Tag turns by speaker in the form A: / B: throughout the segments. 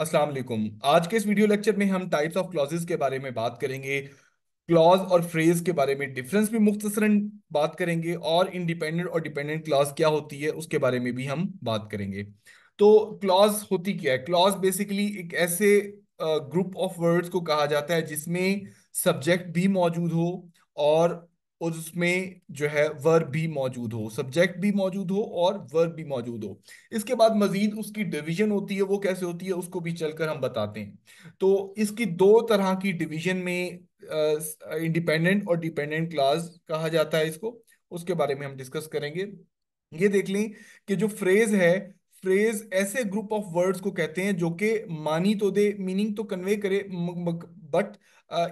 A: अस्सलाम वालेकुम आज के इस वीडियो लेक्चर में हम टाइप्स ऑफ क्लॉजेस के बारे में बात करेंगे क्लॉज और फ्रेज के बारे में डिफरेंस भी मुख्तसरन बात करेंगे और इंडिपेंडेंट और डिपेंडेंट क्लॉज क्या होती है उसके बारे में भी हम बात करेंगे तो क्लॉज होती क्या है क्लॉज बेसिकली एक ऐसे ग्रुप ऑफ वर्ड्स को कहा जाता है जिसमें सब्जेक्ट भी मौजूद हो और उसमें जो है वर्ब भी मौजूद हो सब्जेक्ट भी मौजूद हो और वर्ब भी मौजूद हो इसके बाद मजीद उसकी डिवीजन होती है वो कैसे होती है उसको भी चलकर हम बताते हैं तो इसकी दो तरह की डिवीजन में इंडिपेंडेंट और डिपेंडेंट क्लास कहा जाता है इसको उसके बारे में हम डिस्कस करेंगे ये देख लें कि जो फ्रेज है फ्रेज ऐसे ग्रुप ऑफ वर्ड्स को कहते हैं जो कि मानी तो दे मीनिंग तो कन्वे करे but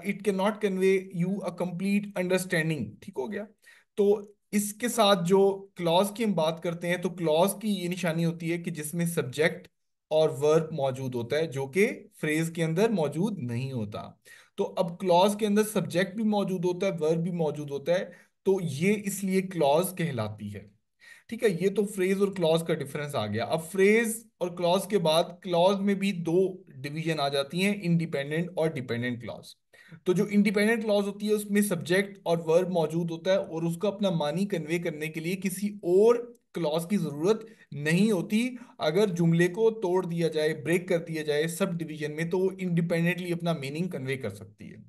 A: it can not convey you a complete understanding ठीक हो गया तो इसके साथ जो क्लॉज की हम बात करते हैं तो क्लॉज की ये निशानी होती है कि जिसमें सब्जेक्ट और वर्ब मौजूद होता है जो कि फ्रेज के अंदर मौजूद नहीं होता तो अब क्लॉज के अंदर सब्जेक्ट भी मौजूद होता है वर्ब भी मौजूद होता है तो ये इसलिए क्लॉज कहलाती है ठीक है ये तो फ्रेज और क्लॉज का डिफरेंस आ गया अब फ्रेज और क्लॉज के बाद क्लॉज में भी दो डिवीजन आ जाती है इंडिपेंडेंट और डिपेंडेंट क्लॉज तो जो इंडिपेंडेंट क्लॉज होती है उसमें सब्जेक्ट और वर्ब मौजूद होता है और उसको अपना मानी कन्वे करने के लिए किसी और क्लॉज की जरूरत नहीं होती अगर जुमले को तोड़ दिया जाए ब्रेक कर दिया जाए सब डिवीजन में तो वो इंडिपेंडेंटली अपना मीनिंग कन्वे कर सकती है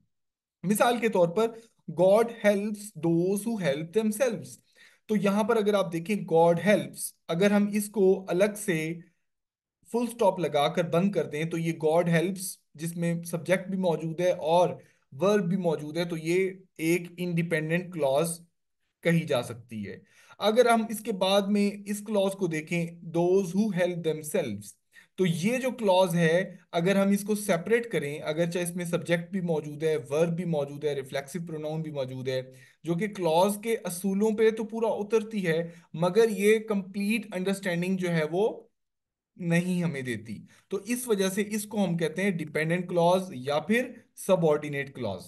A: मिसाल के तौर पर God helps those who help themselves तो यहां पर अगर आप देखें गॉड हेल्प्स अगर हम इसको अलग से फुल स्टॉप लगाकर बंद कर दें तो ये गॉड हेल्प्स जिसमें सब्जेक्ट भी मौजूद है और वर्ब भी मौजूद है तो ये एक इंडिपेंडेंट क्लॉज कही जा सकती है अगर हम इसके बाद में इस क्लॉज को देखें दोज हु हेल्प देमसेल्व्स तो ये जो क्लॉज है अगर हम इसको सेपरेट करें अगर चाहे इसमें सब्जेक्ट भी मौजूद है वर्ब भी मौजूद है रिफ्लेक्सिव प्रोनाउन भी मौजूद है जो कि क्लॉज के असूलों पे तो पूरा उतरती है मगर ये कंप्लीट अंडरस्टैंडिंग जो है वो नहीं हमें देती तो इस वजह से इसको हम कहते हैं डिपेंडेंट क्लॉज या फिर सबऑर्डिनेट क्लॉज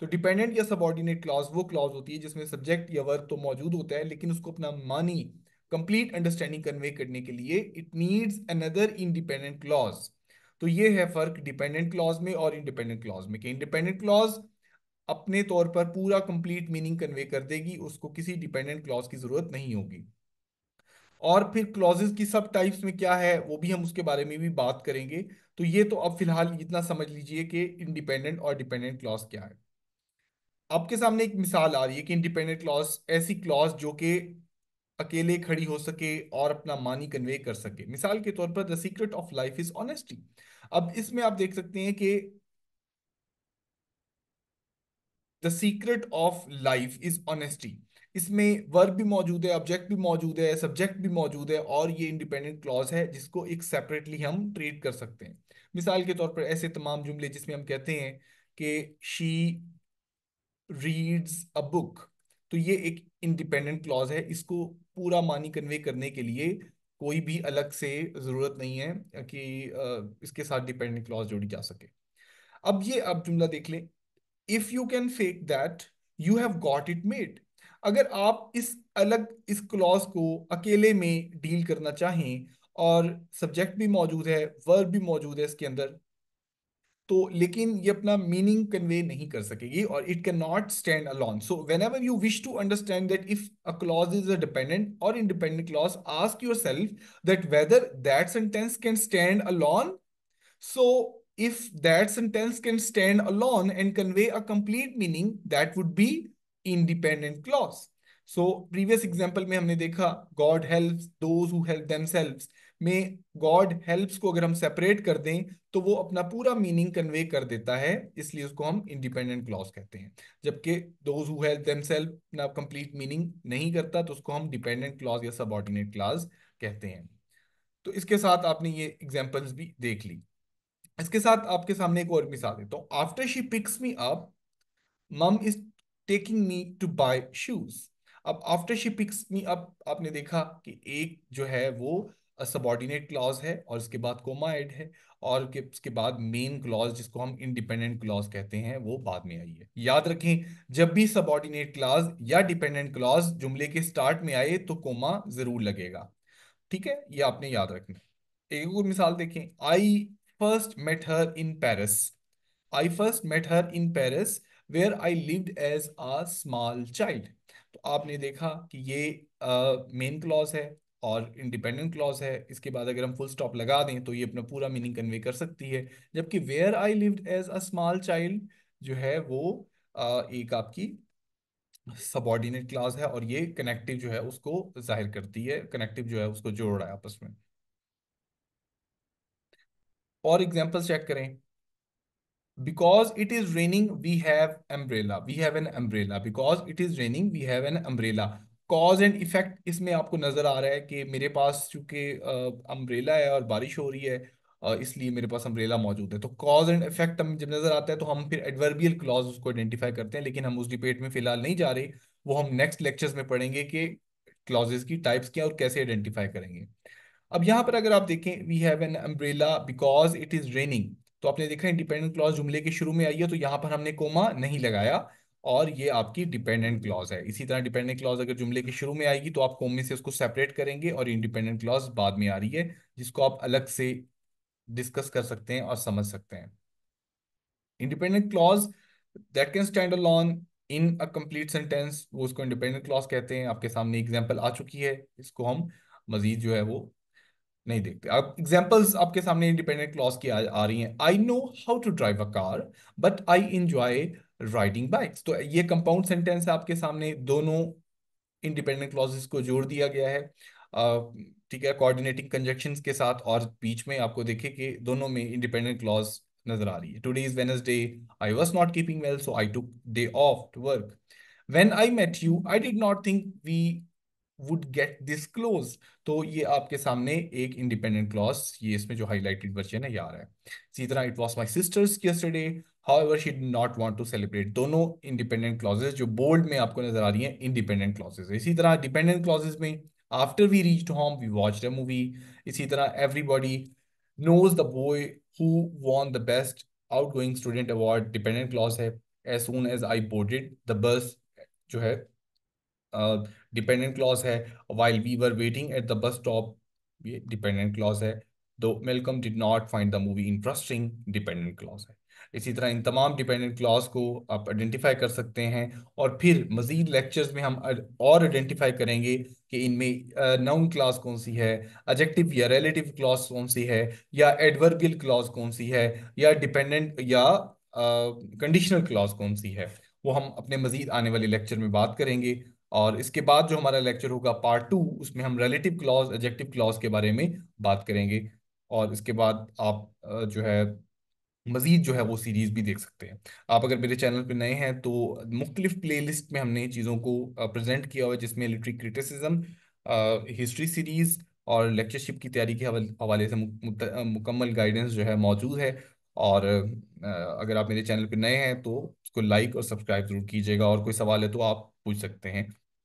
A: तो डिपेंडेंट या सबऑर्डिनेट क्लॉज वो क्लॉज होती है जिसमें सब्जेक्ट या वर्ग तो मौजूद होता है लेकिन उसको अपना मानी कंप्लीट अंडरस्टैंडिंग कन्वे करने के लिए it needs another independent clause तो ये है फर्क डिपेंडेंट क्लॉज में और इंडिपेंडेंट क्लॉज में कि इंडिपेंडेंट क्लॉज अपने तौर पर पूरा कंप्लीट मीनिंग कन्वे कर देगी उसको किसी डिपेंडेंट क्लॉज की जरूरत नहीं होगी और फिर क्लॉजेज की सब टाइप्स में क्या है वो भी हम उसके बारे में भी बात करेंगे तो ये तो अब फिलहाल इतना समझ लीजिए कि इंडिपेंडेंट और डिपेंडेंट क्लॉज क्या है आपके सामने एक मिसाल आ रही है कि इंडिपेंडेंट क्लॉज ऐसी क्लॉज जो कि अकेले खड़ी हो सके और अपना मानी कन्वे कर सके मिसाल के तौर पर the secret of life is honesty अब इसमें आप देख सकते हैं कि the secret of life is honesty इसमें वर्ब भी मौजूद है ऑब्जेक्ट भी मौजूद है सब्जेक्ट भी मौजूद है और ये इंडिपेंडेंट क्लॉज है जिसको एक सेपरेटली हम ट्रीट कर सकते हैं मिसाल के तौर पर ऐसे तमाम जुमले जिसमें हम कहते हैं कि शी रीड्स अ बुक तो ये एक इंडिपेंडेंट क्लॉज है इसको पूरा मानी कन्वे करने के लिए कोई भी अलग से ज़रूरत नहीं है कि इसके साथ डिपेंडेंट क्लॉज जोड़ी जा सके अब ये आप जुमला देख लें if you can fake that you have got it made अगर आप इस अलग इस क्लॉज को अकेले में डील करना चाहें और सब्जेक्ट भी मौजूद है वर्ब भी मौजूद है इसके अंदर तो लेकिन ये अपना मीनिंग कन्वे नहीं कर सकेगी और it can not stand alone so whenever you wish to understand that if a clause is a dependent or independent clause ask yourself that whether that sentence can stand alone so if that sentence can stand alone and convey a complete meaning that would be independent clause so previous example में हमने देखा God help those में God helps को अगर हम separate कर दें तो वो अपना पूरा मीनिंग कन्वे कर देता है इसलिए उसको हम इंडिपेंडेंट क्लॉज कहते हैं जबकि those who help themselves ना कंप्लीट मीनिंग नहीं करता तो उसको हम डिपेंडेंट क्लॉज या सबॉर्डिनेट क्लॉज कहते हैं तो इसके साथ आपने ये एग्जाम्पल्स भी देख ली इसके साथ आपके सामने एक और मिसाल देता हूँ after she picks me up mom is taking me to buy shoes अब after she picks me up आपने देखा कि एक जो है वो सबॉर्डिनेट क्लॉज है और उसके बाद कोमा एड है और के, उसके बाद मेन क्लॉज जिसको हम इंडिपेंडेंट क्लॉज कहते हैं वो बाद में आई है याद रखें जब भी सबॉर्डिनेट क्लॉज या डिपेंडेंट क्लॉज जुमले के स्टार्ट में आए तो कोमा जरूर लगेगा ठीक है ये आपने याद रखना एक और मिसाल देखें I first met her in Paris I first met her in Paris where I lived as a small child तो आपने देखा कि ये मेन uh, क्लॉज है और इंडिपेंडेंट क्लॉज है इसके बाद अगर हम फुल स्टॉप लगा दें तो ये अपना पूरा मीनिंग कन्वे कर सकती है जबकि where I lived as a small child जो है वो uh, एक आपकी सबॉर्डिनेट क्लॉज है और ये कनेक्टिव जो है उसको जाहिर करती है कनेक्टिव जो है उसको जोड़ रहा है आपस में और एग्जाम्पल चेक करें because it is raining we have umbrella we have an umbrella because it is raining we have an umbrella cause and effect इसमें आपको नजर आ रहा है कि मेरे पास चूंकि अम्ब्रेला है और बारिश हो रही है इसलिए मेरे पास अम्ब्रेला मौजूद है तो कॉज एंड इफेक्ट हम जब नजर आता है तो हम फिर एडवर्बियल क्लॉज उसको आइडेंटिफाई करते हैं लेकिन हम उस डिबेट में फिलहाल नहीं जा रहे वो हम नेक्स्ट लेक्चर्स में पढ़ेंगे कि क्लॉजेज की टाइप्स क्या और कैसे आइडेंटिफाई करेंगे अब यहाँ पर अगर आप देखें we have an umbrella because it is raining तो आपने देखा इंडिपेंडेंट क्लॉज जुमले के शुरू में आई है तो यहाँ पर हमने कोमा नहीं लगाया और ये आपकी डिपेंडेंट क्लॉज है इसी तरह डिपेंडेंट क्लॉज अगर जुमले के शुरू में आएगी तो आप कोमे से उसको सेपरेट करेंगे और इंडिपेंडेंट क्लॉज बाद में आ रही है जिसको आप अलग से डिस्कस कर सकते हैं और समझ सकते हैं independent clause that can stand alone in a complete sentence वो उसको इंडिपेंडेंट क्लॉज कहते हैं आपके सामने एग्जाम्पल आ चुकी है इसको हम मजीद जो है वो नहीं देखते आप एग्जाम्पल्स आपके सामने इंडिपेंडेंट क्लॉज की आ, आ रही हैं I know how to drive a car but I enjoy riding bikes तो ये कंपाउंड सेंटेंस आपके सामने दोनों इंडिपेंडेंट क्लॉजेस को जोड़ दिया गया है ठीक है कोऑर्डिनेटिंग कंजक्शंस के साथ और बीच में आपको देखे कि दोनों में इंडिपेंडेंट क्लॉज नजर आ रही है today is Wednesday I was not keeping well so I to day off to work when I met you I did not think we would get this close तो ये आपके सामने एक इंडिपेंडेंट क्लॉज ये इसमें जो हाईलाइटेड वर्जन है ये आ रहा है इसी तरह it was my sister's yesterday however she not want to celebrate दोनों इंडिपेंडेंट क्लॉजेज जो बोल्ड में आपको नजर आ रही है इंडिपेंडेंट क्लॉजेज इसी तरह डिपेंडेंट क्लॉजेज में after we reach home we watch the movie इसी तरह everybody knows the boy who won the best outgoing student award dependent clause है as soon as I boarded the bus जो है dependent clause है while we were waiting at the bus stop ये dependent clause है though Malcolm did not find the movie interesting dependent clause है इसी तरह इन तमाम डिपेंडेंट क्लॉज को आप आइडेंटिफाई कर सकते हैं और फिर मजीद लेक्चर्स में हम और आइडेंटिफाई करेंगे कि इनमें नाउन क्लॉज कौन सी है एडजेक्टिव या रिलेटिव क्लॉज कौन सी है या एडवर्बियल क्लॉज कौन सी है या डिपेंडेंट या कंडीशनल क्लॉज कौन सी है वो हम अपने मजीद आने वाले लेक्चर में बात करेंगे और इसके बाद जो हमारा लेक्चर होगा पार्ट टू उसमें हम रिलेटिव क्लॉज एडजेक्टिव क्लॉज के बारे में बात करेंगे और इसके बाद आप जो है मज़ीद जो है वो सीरीज़ भी देख सकते हैं आप अगर मेरे चैनल पर नए हैं तो मुख्तलिफ लिस्ट में हमने चीज़ों को प्रेजेंट किया हुआ है जिसमें लिटरी क्रिटिसिज्म हिस्ट्री सीरीज़ और लेक्चरशिप की तैयारी के हवाले से मुकम्मल गाइडेंस जो है मौजूद है और अगर आप मेरे चैनल पर नए हैं तो उसको लाइक और सब्सक्राइब ज़रूर कीजिएगा और कोई सवाल है तो आप पूछ सकते हैं